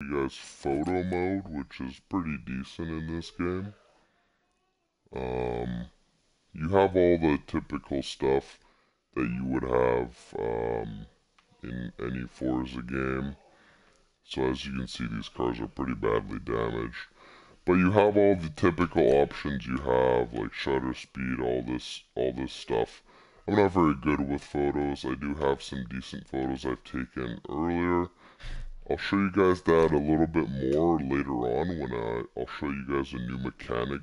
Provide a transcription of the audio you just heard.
He has photo mode, which is pretty decent in this game. Um, you have all the typical stuff that you would have um, in any Forza game. So as you can see, these cars are pretty badly damaged. But you have all the typical options you have, like shutter speed, all this, all this stuff. I'm not very good with photos. I do have some decent photos I've taken earlier. I'll show you guys that a little bit more later on when I, uh, I'll show you guys a new mechanic